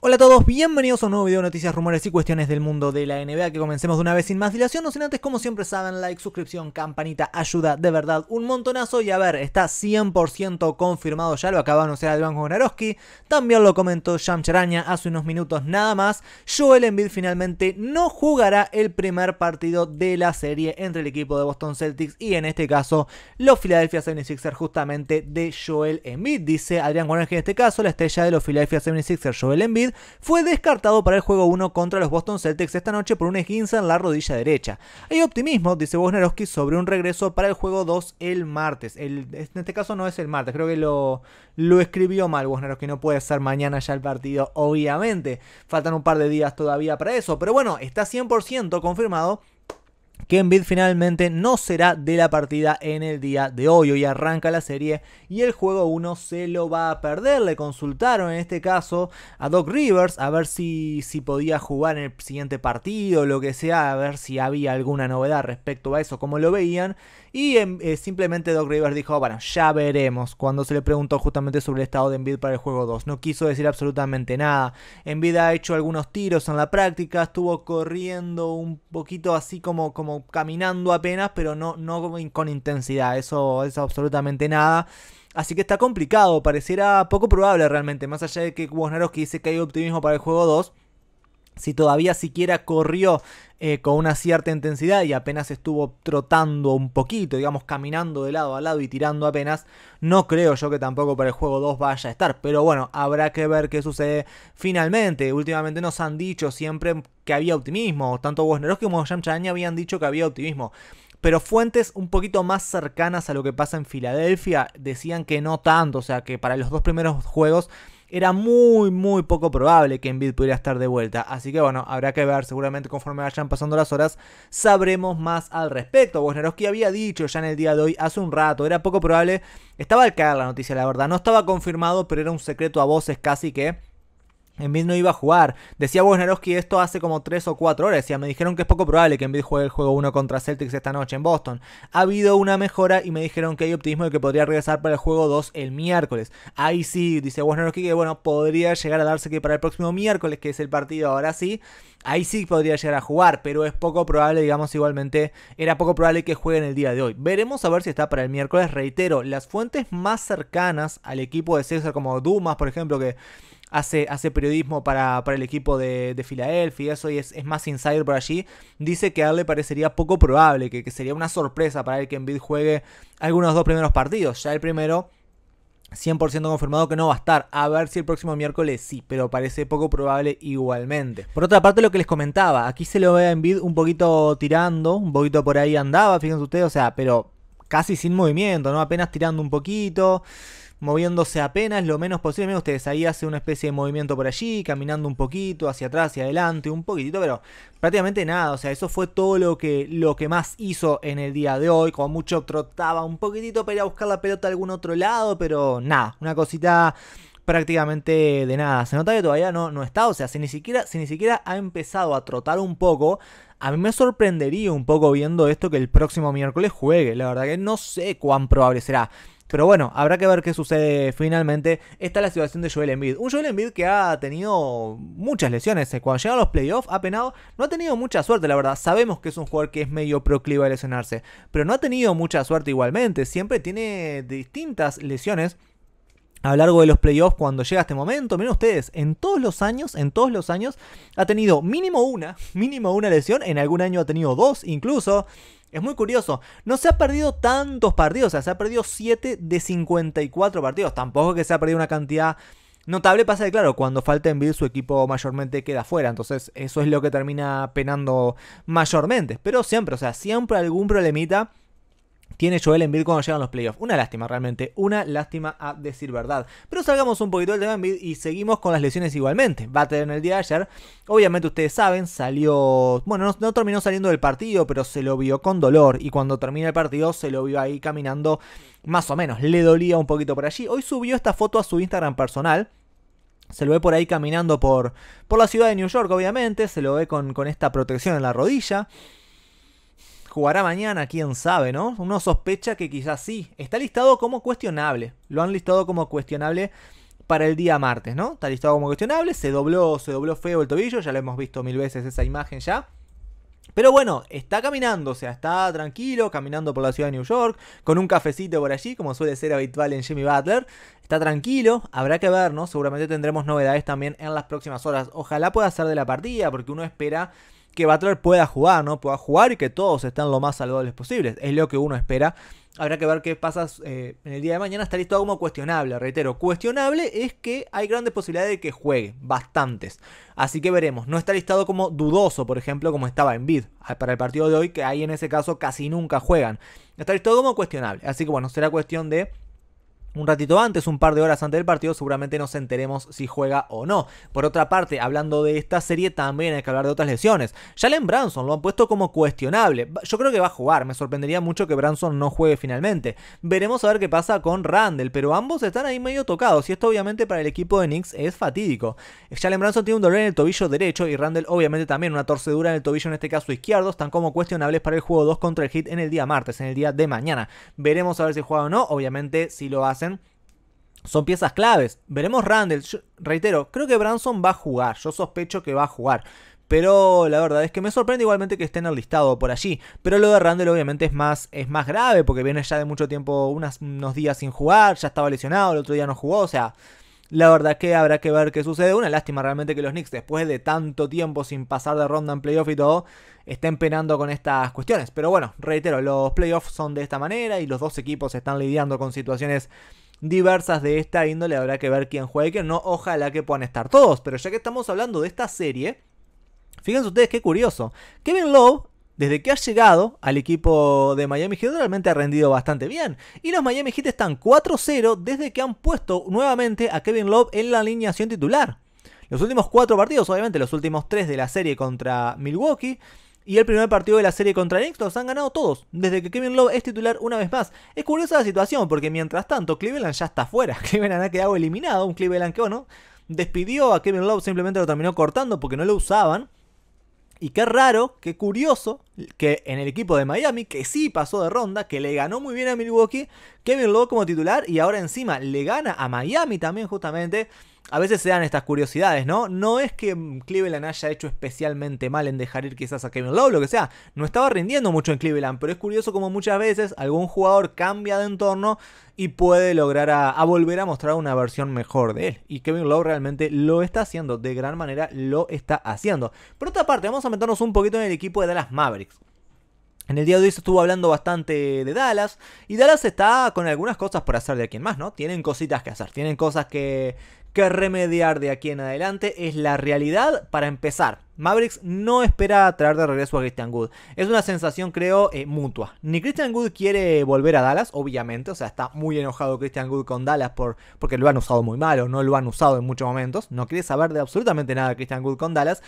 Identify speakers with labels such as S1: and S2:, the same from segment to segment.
S1: Hola a todos, bienvenidos a un nuevo video de noticias, rumores y cuestiones del mundo de la NBA que comencemos de una vez sin más dilación, no sin antes como siempre saben, like, suscripción, campanita, ayuda de verdad un montonazo y a ver, está 100% confirmado ya, lo acaba de anunciar el Gonaroski. también lo comentó Sham Charaña hace unos minutos nada más, Joel Embiid finalmente no jugará el primer partido de la serie entre el equipo de Boston Celtics y en este caso los Philadelphia 76ers justamente de Joel Embiid, dice Adrián Gonaroski en este caso la estrella de los Philadelphia 76ers Joel Embiid fue descartado para el juego 1 contra los Boston Celtics esta noche por un esguince en la rodilla derecha. Hay optimismo, dice Wojnarowski, sobre un regreso para el juego 2 el martes. en este caso no es el martes, creo que lo, escribió mal Wojnarowski, no puede ser mañana ya el partido, obviamente. Faltan un par de días todavía para eso, pero bueno, está 100% confirmado que finalmente no será de la partida en el día de hoy. Hoy arranca la serie y el juego 1 se lo va a perder. Le consultaron en este caso a Doc Rivers a ver si, si podía jugar en el siguiente partido, lo que sea, a ver si había alguna novedad respecto a eso, como lo veían. Y em, eh, simplemente Doc Rivers dijo, bueno, ya veremos. Cuando se le preguntó justamente sobre el estado de Envid para el juego 2, no quiso decir absolutamente nada. Envid ha hecho algunos tiros en la práctica, estuvo corriendo un poquito así como, como caminando apenas, pero no, no con intensidad. Eso es absolutamente nada. Así que está complicado, pareciera poco probable realmente, más allá de que Wojnarowski dice que hay optimismo para el juego 2 si todavía siquiera corrió eh, con una cierta intensidad y apenas estuvo trotando un poquito, digamos, caminando de lado a lado y tirando apenas, no creo yo que tampoco para el juego 2 vaya a estar. Pero bueno, habrá que ver qué sucede finalmente. Últimamente nos han dicho siempre que había optimismo, tanto Wesneros como Yamchaña habían dicho que había optimismo. Pero fuentes un poquito más cercanas a lo que pasa en Filadelfia decían que no tanto, o sea que para los dos primeros juegos era muy, muy poco probable que Embiid pudiera estar de vuelta. Así que bueno, habrá que ver, seguramente conforme vayan pasando las horas, sabremos más al respecto. que había dicho ya en el día de hoy, hace un rato, era poco probable, estaba al caer la noticia, la verdad, no estaba confirmado, pero era un secreto a voces casi que Embiid no iba a jugar. Decía Wojnarowski esto hace como 3 o 4 horas. Decía, me dijeron que es poco probable que Embiid juegue el juego 1 contra Celtics esta noche en Boston. Ha habido una mejora y me dijeron que hay optimismo de que podría regresar para el juego 2 el miércoles. Ahí sí, dice Wojnarowski que bueno, podría llegar a darse que para el próximo miércoles, que es el partido ahora sí, ahí sí podría llegar a jugar, pero es poco probable, digamos igualmente, era poco probable que juegue en el día de hoy. Veremos a ver si está para el miércoles. Reitero, las fuentes más cercanas al equipo de César, como Dumas, por ejemplo, que hace, periodismo para, el equipo de, de Filadelfia y eso, y es, más insider por allí, dice que a parecería poco probable, que, sería una sorpresa para él que Envid juegue algunos dos primeros partidos. Ya el primero 100% confirmado que no va a estar. A ver si el próximo miércoles sí, pero parece poco probable igualmente. Por otra parte, lo que les comentaba, aquí se lo ve a Embiid un poquito tirando, un poquito por ahí andaba, fíjense ustedes, o sea, pero casi sin movimiento, ¿no? Apenas tirando un poquito moviéndose apenas lo menos posible. ustedes, ahí hace una especie de movimiento por allí, caminando un poquito, hacia atrás, hacia adelante, un poquitito, pero prácticamente nada. O sea, eso fue todo lo que, lo que más hizo en el día de hoy. Como mucho trotaba un poquitito para ir a buscar la pelota a algún otro lado, pero nada, una cosita prácticamente de nada. Se nota que todavía no, no está, o sea, si ni, siquiera, si ni siquiera ha empezado a trotar un poco, a mí me sorprendería un poco viendo esto que el próximo miércoles juegue. La verdad que no sé cuán probable será. Pero bueno, habrá que ver qué sucede finalmente. es la situación de Joel Embiid. Un Joel Embiid que ha tenido muchas lesiones. Eh, cuando llegan los playoffs, ha penado. No ha tenido mucha suerte, la verdad. Sabemos que es un jugador que es medio proclive a lesionarse. Pero no ha tenido mucha suerte igualmente. Siempre tiene distintas lesiones a lo largo de los playoffs cuando llega este momento. Miren ustedes, en todos los años, en todos los años, ha tenido mínimo una, mínimo una lesión. En algún año ha tenido dos incluso. Es muy curioso. No se ha perdido tantos partidos. O sea, se ha perdido 7 de 54 partidos. Tampoco que se ha perdido una cantidad notable. Pasa de claro, cuando falta Bill, su equipo mayormente queda fuera. Entonces, eso es lo que termina penando mayormente. Pero siempre, o sea, siempre algún problemita tiene Joel Embiid cuando llegan los playoffs. Una lástima realmente, una lástima a decir verdad. Pero salgamos un poquito del tema Embiid y seguimos con las lesiones igualmente. Bater en el día de ayer, obviamente ustedes saben, salió, bueno, no, terminó saliendo del partido, pero se lo vio con dolor y cuando termina el partido se lo vio ahí caminando más o menos, le dolía un poquito por allí. Hoy subió esta foto a su Instagram personal. Se lo ve por ahí caminando por, por la ciudad de New York, obviamente. Se lo ve con, con esta protección en la rodilla. ¿Jugará mañana? ¿Quién sabe, no? Uno sospecha que quizás sí. Está listado como cuestionable. Lo han listado como cuestionable para el día martes, ¿no? Está listado como cuestionable. Se dobló, se dobló feo el tobillo. Ya lo hemos visto mil veces esa imagen ya. Pero bueno, está caminando, o sea, está tranquilo, caminando por la ciudad de New York, con un cafecito por allí, como suele ser habitual en Jimmy Butler. Está tranquilo, habrá que ver, ¿no? Seguramente tendremos novedades también en las próximas horas. Ojalá pueda ser de la partida, porque uno espera que Butler pueda jugar, ¿no? Pueda jugar y que todos estén lo más saludables posibles. Es lo que uno espera. Habrá que ver qué pasa eh, en el día de mañana. está listado como cuestionable, reitero. Cuestionable es que hay grandes posibilidades de que juegue, bastantes. Así que veremos. No está listado como dudoso, por ejemplo, como estaba en Bid para el partido de hoy, que ahí en ese caso casi nunca juegan. Está listado como cuestionable. Así que bueno, será cuestión de un ratito antes, un par de horas antes del partido, seguramente nos enteremos si juega o no. Por otra parte, hablando de esta serie, también hay que hablar de otras lesiones. Jalen Branson lo han puesto como cuestionable. Yo creo que va a jugar, me sorprendería mucho que Branson no juegue finalmente. Veremos a ver qué pasa con Randall, pero ambos están ahí medio tocados y esto obviamente para el equipo de Knicks es fatídico. Jalen Branson tiene un dolor en el tobillo derecho y Randall obviamente también una torcedura en el tobillo en este caso izquierdo, están como cuestionables para el juego 2 contra el Hit en el día martes, en el día de mañana. Veremos a ver si juega o no, obviamente si lo hace son piezas claves. Veremos Randall. reitero, creo que Branson va a jugar. Yo sospecho que va a jugar. Pero la verdad es que me sorprende igualmente que esté en el listado por allí. Pero lo de Randall obviamente es más, es más grave porque viene ya de mucho tiempo, unos días sin jugar, ya estaba lesionado, el otro día no jugó. O sea, la verdad que habrá que ver qué sucede. Una lástima realmente que los Knicks, después de tanto tiempo sin pasar de ronda en playoff y todo, estén penando con estas cuestiones. Pero bueno, reitero, los playoffs son de esta manera y los dos equipos están lidiando con situaciones diversas de esta índole. Habrá que ver quién juega y quién no. Ojalá que puedan estar todos. Pero ya que estamos hablando de esta serie, fíjense ustedes qué curioso. Kevin Love desde que ha llegado al equipo de Miami Heat realmente ha rendido bastante bien. Y los Miami Heat están 4-0 desde que han puesto nuevamente a Kevin Love en la alineación titular. Los últimos cuatro partidos, obviamente los últimos tres de la serie contra Milwaukee, y el primer partido de la serie contra Knicks los han ganado todos, desde que Kevin Love es titular una vez más. Es curiosa la situación, porque mientras tanto Cleveland ya está fuera. Cleveland ha quedado eliminado, un Cleveland que, bueno, despidió a Kevin Love, simplemente lo terminó cortando porque no lo usaban. Y qué raro, qué curioso, que en el equipo de Miami, que sí pasó de ronda, que le ganó muy bien a Milwaukee, Kevin Love como titular y ahora encima le gana a Miami también justamente a veces se dan estas curiosidades, ¿no? No es que Cleveland haya hecho especialmente mal en dejar ir quizás a Kevin Love, lo que sea. No estaba rindiendo mucho en Cleveland, pero es curioso como muchas veces algún jugador cambia de entorno y puede lograr a, volver a mostrar una versión mejor de él. Y Kevin Love realmente lo está haciendo, de gran manera lo está haciendo. Por otra parte, vamos a meternos un poquito en el equipo de Dallas Mavericks. En el día de hoy se estuvo hablando bastante de Dallas. Y Dallas está con algunas cosas por hacer de aquí en más, ¿no? Tienen cositas que hacer, tienen cosas que, que remediar de aquí en adelante. Es la realidad para empezar. Mavericks no espera traer de regreso a Christian Good. Es una sensación, creo, eh, mutua. Ni Christian Good quiere volver a Dallas, obviamente. O sea, está muy enojado Christian Good con Dallas por, porque lo han usado muy mal o no lo han usado en muchos momentos. No quiere saber de absolutamente nada Christian Good con Dallas.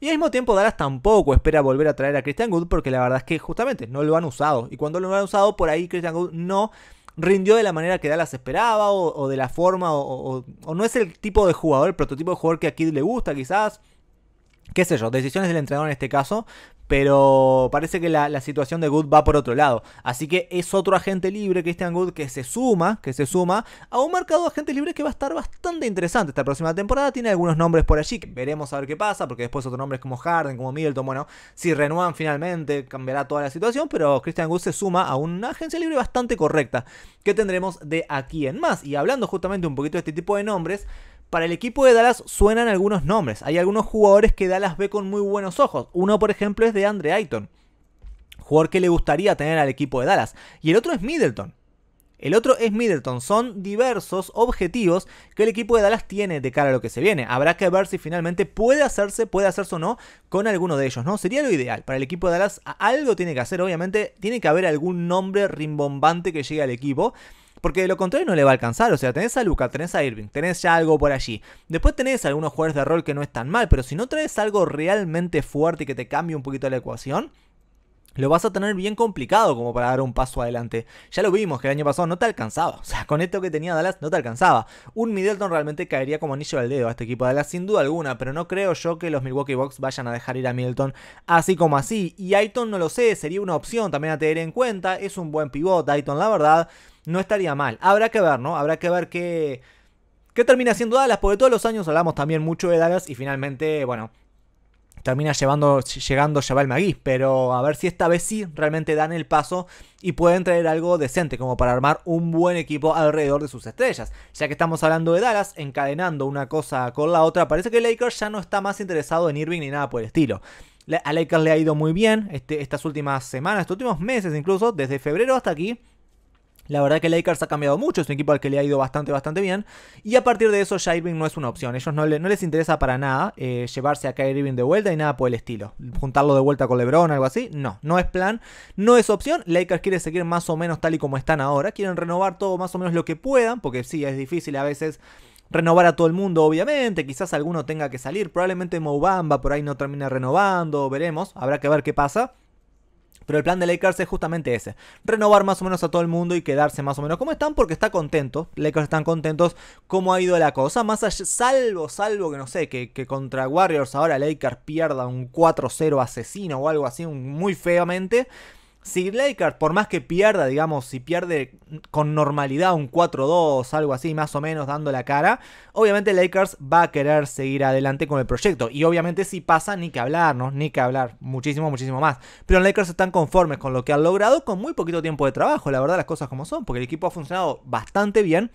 S1: Y al mismo tiempo Dallas tampoco espera volver a traer a Christian Good porque la verdad es que justamente no lo han usado. Y cuando lo han usado, por ahí Christian Good no rindió de la manera que Dallas esperaba o, de la forma o, o, no es el tipo de jugador, el prototipo de jugador que a Kid le gusta quizás. Qué sé yo, decisiones del entrenador en este caso pero parece que la, situación de Good va por otro lado. Así que es otro agente libre, Christian Good, que se suma, que se suma a un mercado de agentes libres que va a estar bastante interesante esta próxima temporada. Tiene algunos nombres por allí, veremos a ver qué pasa, porque después otros nombres como Harden, como Middleton, bueno, si renuevan finalmente, cambiará toda la situación, pero Christian Good se suma a una agencia libre bastante correcta, que tendremos de aquí en más. Y hablando justamente un poquito de este tipo de nombres, para el equipo de Dallas suenan algunos nombres. Hay algunos jugadores que Dallas ve con muy buenos ojos. Uno, por ejemplo, es de Andre Ayton, jugador que le gustaría tener al equipo de Dallas. Y el otro es Middleton. El otro es Middleton. Son diversos objetivos que el equipo de Dallas tiene de cara a lo que se viene. Habrá que ver si finalmente puede hacerse, puede hacerse o no con alguno de ellos, ¿no? Sería lo ideal. Para el equipo de Dallas algo tiene que hacer, obviamente. Tiene que haber algún nombre rimbombante que llegue al equipo. Porque de lo contrario no le va a alcanzar. O sea, tenés a Luca, tenés a Irving, tenés ya algo por allí. Después tenés algunos jugadores de rol que no están mal, pero si no traes algo realmente fuerte y que te cambie un poquito la ecuación, lo vas a tener bien complicado como para dar un paso adelante. Ya lo vimos que el año pasado no te alcanzaba. O sea, con esto que tenía Dallas no te alcanzaba. Un Middleton realmente caería como anillo al dedo a este equipo de Dallas, sin duda alguna, pero no creo yo que los Milwaukee Bucks vayan a dejar ir a Middleton así como así. Y Ayton no lo sé, sería una opción también a tener en cuenta. Es un buen pivot, Ayton, la verdad no estaría mal. Habrá que ver, ¿no? Habrá que ver qué, qué termina siendo Dallas, porque todos los años hablamos también mucho de Dallas y finalmente, bueno, termina llevando, llegando el Magui, pero a ver si esta vez sí realmente dan el paso y pueden traer algo decente como para armar un buen equipo alrededor de sus estrellas. Ya que estamos hablando de Dallas, encadenando una cosa con la otra, parece que Lakers ya no está más interesado en Irving ni nada por el estilo. A Lakers le ha ido muy bien este, estas últimas semanas, estos últimos meses incluso, desde febrero hasta aquí. La verdad que Lakers ha cambiado mucho, es un equipo al que le ha ido bastante, bastante bien. Y a partir de eso ya Irving no es una opción. Ellos no, les interesa para nada eh, llevarse a Kyrie Irving de vuelta y nada por el estilo. Juntarlo de vuelta con LeBron, algo así. No, no es plan, no es opción. Lakers quiere seguir más o menos tal y como están ahora. Quieren renovar todo más o menos lo que puedan, porque sí, es difícil a veces renovar a todo el mundo, obviamente. Quizás alguno tenga que salir. Probablemente Mobamba por ahí no termine renovando. Veremos. Habrá que ver qué pasa. Pero el plan de Lakers es justamente ese, renovar más o menos a todo el mundo y quedarse más o menos como están porque está contento, Lakers están contentos como ha ido la cosa, más allá, salvo, salvo que no sé, que, que contra Warriors ahora Lakers pierda un 4-0 asesino o algo así, muy feamente, si Lakers, por más que pierda, digamos, si pierde con normalidad un 4-2, algo así, más o menos dando la cara, obviamente Lakers va a querer seguir adelante con el proyecto. Y obviamente si pasa, ni que hablar, ¿no? Ni que hablar, muchísimo, muchísimo más. Pero Lakers están conformes con lo que han logrado con muy poquito tiempo de trabajo, la verdad, las cosas como son, porque el equipo ha funcionado bastante bien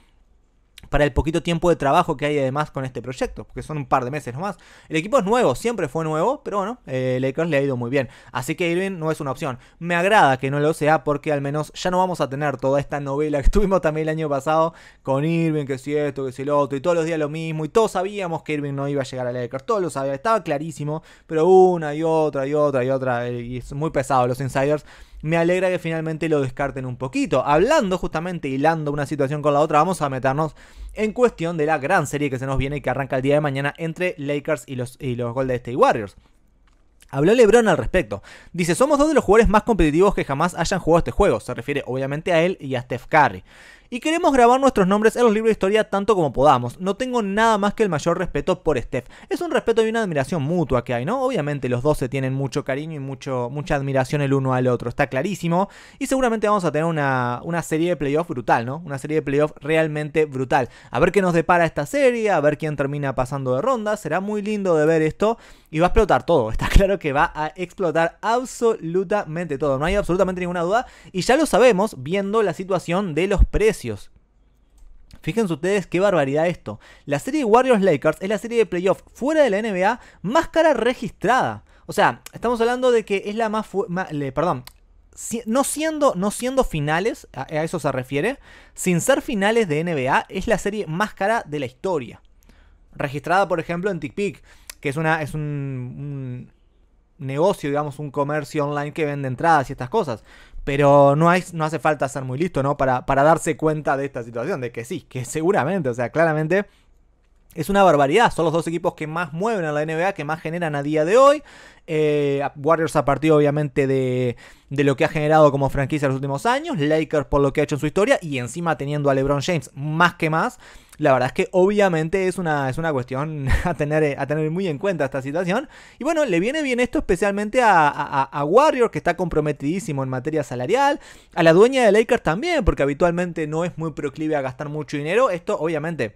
S1: para el poquito tiempo de trabajo que hay además con este proyecto, porque son un par de meses nomás. El equipo es nuevo, siempre fue nuevo, pero bueno, eh, Lakers le ha ido muy bien. Así que Irving no es una opción. Me agrada que no lo sea porque al menos ya no vamos a tener toda esta novela que tuvimos también el año pasado con Irving, que si esto, que si lo otro, y todos los días lo mismo, y todos sabíamos que Irving no iba a llegar a Lakers, todos lo sabíamos, estaba clarísimo, pero una y otra y otra y otra, y es muy pesado los insiders me alegra que finalmente lo descarten un poquito. Hablando justamente, hilando una situación con la otra, vamos a meternos en cuestión de la gran serie que se nos viene y que arranca el día de mañana entre Lakers y los, y los Golden State Warriors. Habló LeBron al respecto. Dice, somos dos de los jugadores más competitivos que jamás hayan jugado este juego. Se refiere obviamente a él y a Steph Curry y queremos grabar nuestros nombres en los libros de historia tanto como podamos. No tengo nada más que el mayor respeto por Steph. Es un respeto y una admiración mutua que hay, ¿no? Obviamente los dos se tienen mucho cariño y mucho, mucha admiración el uno al otro, está clarísimo. Y seguramente vamos a tener una, una serie de playoffs brutal, ¿no? Una serie de playoffs realmente brutal. A ver qué nos depara esta serie, a ver quién termina pasando de ronda. Será muy lindo de ver esto y va a explotar todo. Está claro que va a explotar absolutamente todo. No hay absolutamente ninguna duda. Y ya lo sabemos viendo la situación de los precios. Fíjense ustedes qué barbaridad esto. La serie Warriors Lakers es la serie de playoffs fuera de la NBA más cara registrada. O sea, estamos hablando de que es la más... perdón. no, siendo, no siendo finales, a, a eso se refiere, sin ser finales de NBA, es la serie más cara de la historia registrada por ejemplo en TickPick que es, una, es un, negocio, digamos, un comercio online que vende entradas y estas cosas. Pero no, hay, no hace falta ser muy listo, ¿no? Para, para darse cuenta de esta situación, de que sí, que seguramente, o sea, claramente es una barbaridad. Son los dos equipos que más mueven a la NBA, que más generan a día de hoy. Eh, Warriors a partir, obviamente, de, de, lo que ha generado como franquicia en los últimos años. Lakers por lo que ha hecho en su historia. Y encima teniendo a LeBron James más que más. La verdad es que obviamente es una, es una cuestión a tener, eh, a tener muy en cuenta esta situación. Y bueno, le viene bien esto especialmente a, a Warrior, que está comprometidísimo en materia salarial, a la dueña de Lakers también, porque habitualmente no es muy proclive a gastar mucho dinero. Esto obviamente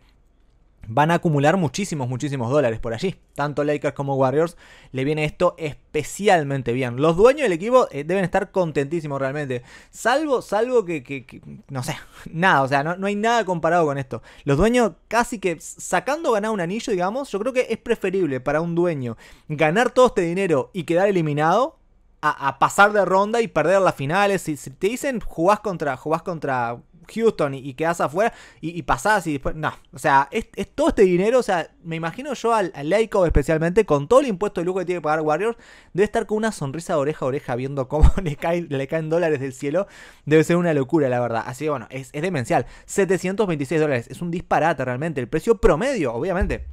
S1: van a acumular muchísimos, muchísimos dólares por allí. Tanto Lakers como Warriors le viene esto especialmente bien. Los dueños del equipo eh, deben estar contentísimos realmente. Salvo, salvo que, no sé, nada, o sea, no, hay nada comparado con esto. Los dueños casi que sacando ganar un anillo, digamos, yo creo que es preferible para un dueño ganar todo este dinero y quedar eliminado. A, pasar de ronda y perder las finales. Si, si te dicen jugás contra, jugás contra Houston y, quedas afuera y, y, pasás y después. No. O sea, es, todo este dinero. O sea, me imagino yo al, al especialmente, con todo el impuesto de lujo que tiene que pagar Warriors, debe estar con una sonrisa de oreja a oreja viendo cómo le caen, dólares del cielo. Debe ser una locura, la verdad. Así que bueno, es, es demencial. 726 dólares. Es un disparate realmente. El precio promedio, obviamente.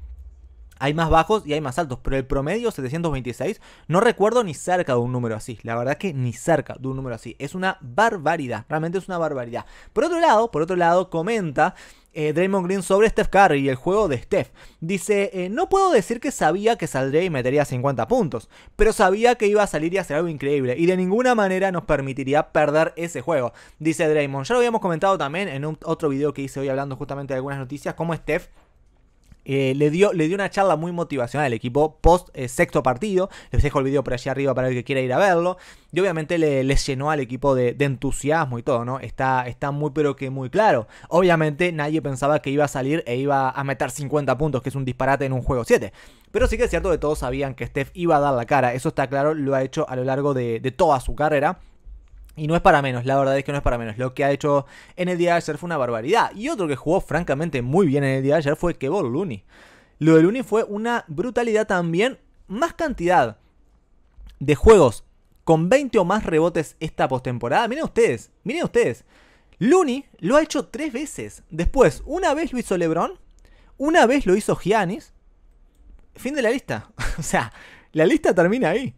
S1: Hay más bajos y hay más altos, pero el promedio 726 no recuerdo ni cerca de un número así. La verdad que ni cerca de un número así. Es una barbaridad, realmente es una barbaridad. Por otro lado, por otro lado, comenta eh, Draymond Green sobre Steph Curry y el juego de Steph. Dice, eh, no puedo decir que sabía que saldría y metería 50 puntos, pero sabía que iba a salir y hacer algo increíble y de ninguna manera nos permitiría perder ese juego. Dice Draymond, ya lo habíamos comentado también en un, otro video que hice hoy hablando justamente de algunas noticias, como Steph eh, le, dio, le dio una charla muy motivacional al equipo post eh, sexto partido. Les dejo el video por allí arriba para el que quiera ir a verlo. Y obviamente le, llenó al equipo de, entusiasmo y todo, ¿no? Está, está muy pero que muy claro. Obviamente nadie pensaba que iba a salir e iba a meter 50 puntos, que es un disparate en un juego 7. Pero sí que es cierto que todos sabían que Steph iba a dar la cara. Eso está claro, lo ha hecho a lo largo de toda su carrera. Y no es para menos, la verdad es que no es para menos. Lo que ha hecho en el día de ayer fue una barbaridad. Y otro que jugó francamente muy bien en el día de ayer fue Kevon Looney. Lo de Looney fue una brutalidad también. Más cantidad de juegos con 20 o más rebotes esta postemporada. Miren ustedes, miren ustedes. Looney lo ha hecho tres veces. Después, una vez lo hizo LeBron, una vez lo hizo Giannis. Fin de la lista. o sea, la lista termina ahí.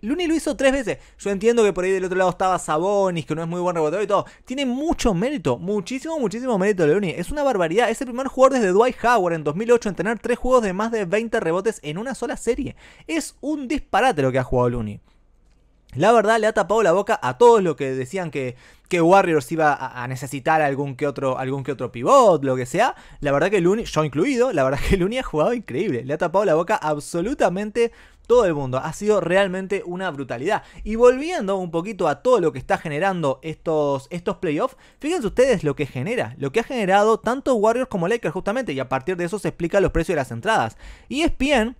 S1: Luni lo hizo tres veces. Yo entiendo que por ahí del otro lado estaba Sabonis, que no es muy buen reboteador y todo. Tiene mucho mérito, muchísimo, muchísimo mérito Luni. Es una barbaridad. Es el primer jugador desde Dwight Howard en 2008 en tener tres juegos de más de 20 rebotes en una sola serie. Es un disparate lo que ha jugado Luni. La verdad le ha tapado la boca a todos los que decían que, que Warriors iba a, necesitar algún que otro, algún que otro pivot, lo que sea. La verdad que Looney, yo incluido, la verdad que Looney ha jugado increíble. Le ha tapado la boca absolutamente todo el mundo. Ha sido realmente una brutalidad. Y volviendo un poquito a todo lo que está generando estos, estos playoffs, fíjense ustedes lo que genera, lo que ha generado tanto Warriors como Lakers justamente. Y a partir de eso se explica los precios de las entradas. Y es bien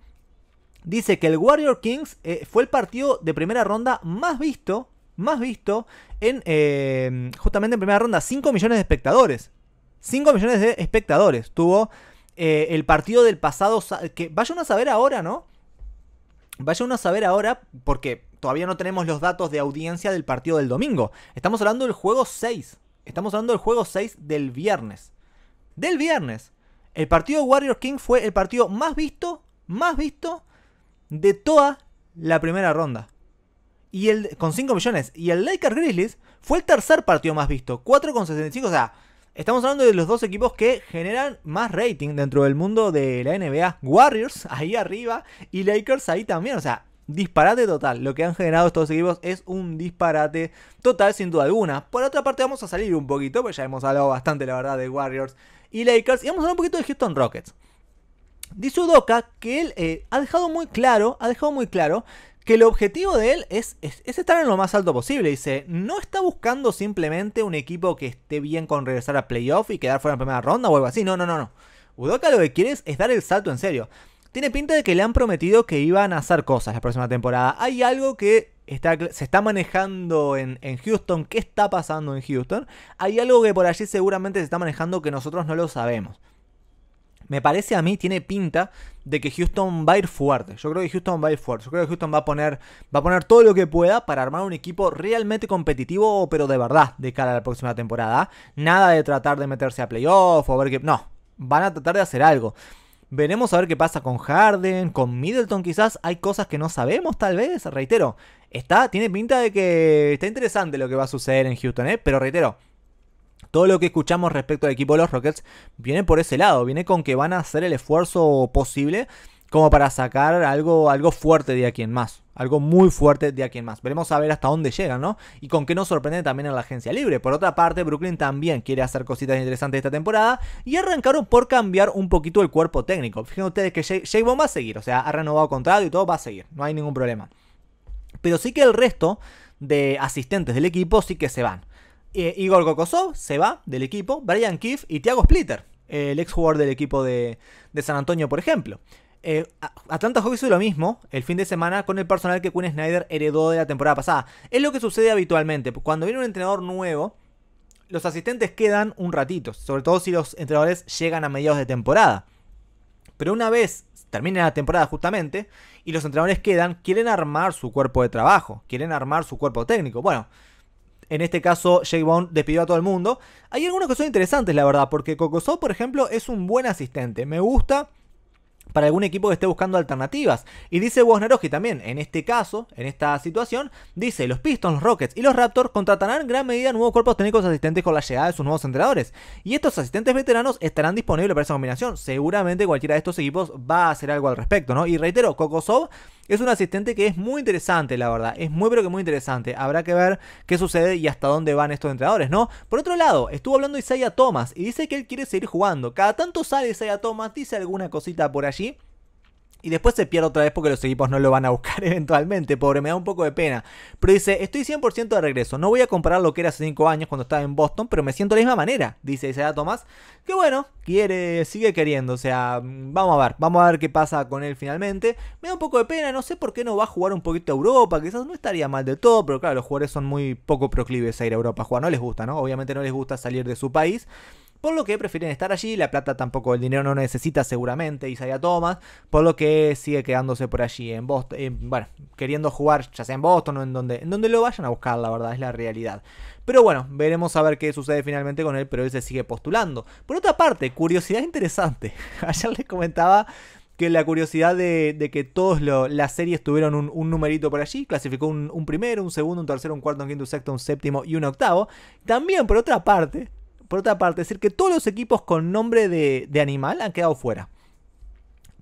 S1: dice que el Warrior Kings eh, fue el partido de primera ronda más visto, más visto en eh, justamente en primera ronda, 5 millones de espectadores. 5 millones de espectadores tuvo eh, el partido del pasado que vaya a saber ahora, ¿no? Vaya a saber ahora porque todavía no tenemos los datos de audiencia del partido del domingo. Estamos hablando del juego 6. Estamos hablando del juego 6 del viernes. Del viernes. El partido Warrior Kings fue el partido más visto, más visto de toda la primera ronda. Y el, con 5 millones. Y el Lakers Grizzlies fue el tercer partido más visto. con 4,65. O sea, estamos hablando de los dos equipos que generan más rating dentro del mundo de la NBA. Warriors ahí arriba y Lakers ahí también. O sea, disparate total. Lo que han generado estos equipos es un disparate total, sin duda alguna. Por otra parte, vamos a salir un poquito, pues ya hemos hablado bastante, la verdad, de Warriors y Lakers. Y vamos a hablar un poquito de Houston Rockets. Dice Udoka que él eh, ha dejado muy claro, ha dejado muy claro que el objetivo de él es, es, estar en lo más alto posible. Dice, no está buscando simplemente un equipo que esté bien con regresar a playoff y quedar fuera en primera ronda o algo así. No, no, no, no. Udoka lo que quiere es, dar el salto en serio. Tiene pinta de que le han prometido que iban a hacer cosas la próxima temporada. Hay algo que Está, se está manejando en, en, Houston, qué está pasando en Houston. Hay algo que por allí seguramente se está manejando que nosotros no lo sabemos me parece a mí, tiene pinta de que Houston va a ir fuerte. Yo creo que Houston va a ir fuerte. Yo creo que Houston va a poner, va a poner todo lo que pueda para armar un equipo realmente competitivo, pero de verdad, de cara a la próxima temporada. Nada de tratar de meterse a playoff o ver que... No, van a tratar de hacer algo. Veremos a ver qué pasa con Harden, con Middleton quizás. Hay cosas que no sabemos tal vez, reitero. Está, tiene pinta de que está interesante lo que va a suceder en Houston, ¿eh? pero reitero, todo lo que escuchamos respecto al equipo de los Rockets viene por ese lado, viene con que van a hacer el esfuerzo posible como para sacar algo, algo fuerte de aquí en más. Algo muy fuerte de aquí en más. Veremos a ver hasta dónde llegan, ¿no? Y con qué nos sorprende también a la agencia libre. Por otra parte, Brooklyn también quiere hacer cositas interesantes esta temporada. Y arrancaron por cambiar un poquito el cuerpo técnico. Fíjense ustedes que Jay Bond va a seguir. O sea, ha renovado contrato y todo va a seguir. No hay ningún problema. Pero sí que el resto de asistentes del equipo sí que se van. Eh, Igor Kokosov se va del equipo, Brian Keefe y Thiago Splitter, el ex jugador del equipo de, San Antonio, por ejemplo. Eh, Atlanta Hawks hizo lo mismo el fin de semana con el personal que Quinn Snyder heredó de la temporada pasada. Es lo que sucede habitualmente. Cuando viene un entrenador nuevo, los asistentes quedan un ratito, sobre todo si los entrenadores llegan a mediados de temporada. Pero una vez termina la temporada justamente y los entrenadores quedan, quieren armar su cuerpo de trabajo, quieren armar su cuerpo técnico. Bueno, en este caso, Jake Bond despidió a todo el mundo. Hay algunos que son interesantes, la verdad, porque Kokosov, por ejemplo, es un buen asistente. Me gusta para algún equipo que esté buscando alternativas. Y dice y también, en este caso, en esta situación, dice, los Pistons, los Rockets y los Raptors contratarán en gran medida nuevos cuerpos técnicos asistentes con la llegada de sus nuevos entrenadores. Y estos asistentes veteranos estarán disponibles para esa combinación. Seguramente cualquiera de estos equipos va a hacer algo al respecto, ¿no? Y reitero, Kokosov es un asistente que es muy interesante, la verdad. Es muy, pero que muy interesante. Habrá que ver qué sucede y hasta dónde van estos entrenadores, ¿no? Por otro lado, estuvo hablando Isaiah Thomas y dice que él quiere seguir jugando. Cada tanto sale Isaiah Thomas, dice alguna cosita por allí y después se pierde otra vez porque los equipos no lo van a buscar eventualmente, pobre, me da un poco de pena. Pero dice, estoy 100% de regreso, no voy a comparar lo que era hace 5 años cuando estaba en Boston, pero me siento de la misma manera, dice Isaiah Tomás. que bueno, quiere, sigue queriendo, o sea, mm, vamos a ver, vamos a ver qué pasa con él finalmente. Me da un poco de pena, no sé por qué no va a jugar un poquito a Europa, quizás no estaría mal de todo, pero claro, los jugadores son muy poco proclives a ir a Europa a jugar, no les gusta, ¿no? Obviamente no les gusta salir de su país por lo que prefieren estar allí, la plata tampoco, el dinero no necesita seguramente Isaiah Thomas, por lo que sigue quedándose por allí en Boston, bueno, queriendo jugar ya sea en Boston o en donde, en donde lo vayan a buscar, la verdad, es la realidad. Pero bueno, veremos a ver qué sucede finalmente con él, pero él se sigue postulando. Por otra parte, curiosidad interesante, ayer les comentaba que la curiosidad de, que todas las series tuvieron un, numerito por allí, clasificó un, un, primero, un segundo, un tercero, un cuarto, un quinto, un sexto, un séptimo y un octavo. También, por otra parte, por otra parte, decir que todos los equipos con nombre de, animal han quedado fuera.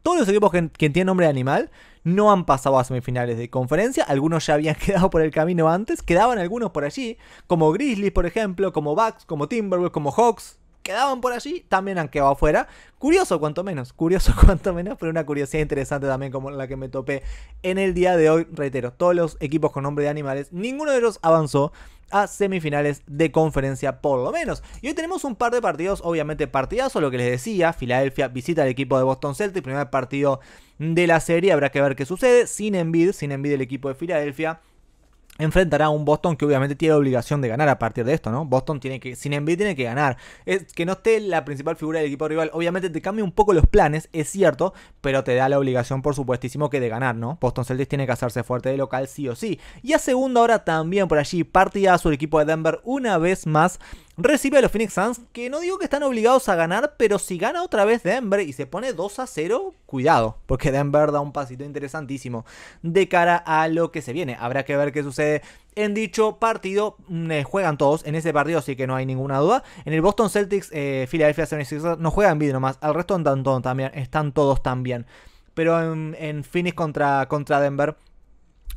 S1: Todos los equipos que, tienen nombre de animal no han pasado a semifinales de conferencia. Algunos ya habían quedado por el camino antes. Quedaban algunos por allí, como Grizzlies, por ejemplo, como Bucks, como Timberwolves, como Hawks. Quedaban por allí, también han quedado fuera. Curioso, cuanto menos. Curioso, cuanto menos. Pero una curiosidad interesante también, como la que me topé en el día de hoy. Reitero, todos los equipos con nombre de animales, ninguno de ellos avanzó a semifinales de conferencia por lo menos. Y hoy tenemos un par de partidos, obviamente partidazo, lo que les decía, Filadelfia visita al equipo de Boston Celtics, primer partido de la serie, habrá que ver qué sucede, sin envid sin envid el equipo de Filadelfia enfrentará a un Boston que obviamente tiene la obligación de ganar a partir de esto, ¿no? Boston tiene que, sin envidia, tiene que ganar. Es que no esté la principal figura del equipo rival, obviamente te cambia un poco los planes, es cierto, pero te da la obligación, por supuestísimo, que de ganar, ¿no? Boston Celtics tiene que hacerse fuerte de local sí o sí. Y a segunda hora también por allí partida a su equipo de Denver una vez más recibe a los Phoenix Suns, que no digo que están obligados a ganar, pero si gana otra vez Denver y se pone 2 a 0, cuidado, porque Denver da un pasito interesantísimo de cara a lo que se viene. Habrá que ver qué sucede en dicho partido. Mm, eh, juegan todos en ese partido, así que no hay ninguna duda. En el Boston Celtics, eh, Philadelphia 76 no juegan bien nomás, al resto están, todos también. Están todos también. Pero en, en Phoenix contra, contra Denver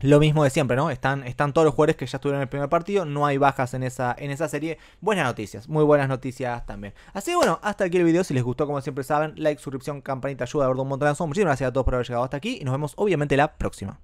S1: lo mismo de siempre, ¿no? Están, están todos los jugadores que ya estuvieron en el primer partido, no hay bajas en esa, en esa serie. Buenas noticias, muy buenas noticias también. Así que bueno, hasta aquí el video. Si les gustó, como siempre saben, like, suscripción, campanita, ayuda, a ver un montón Muchísimas gracias a todos por haber llegado hasta aquí y nos vemos obviamente la próxima.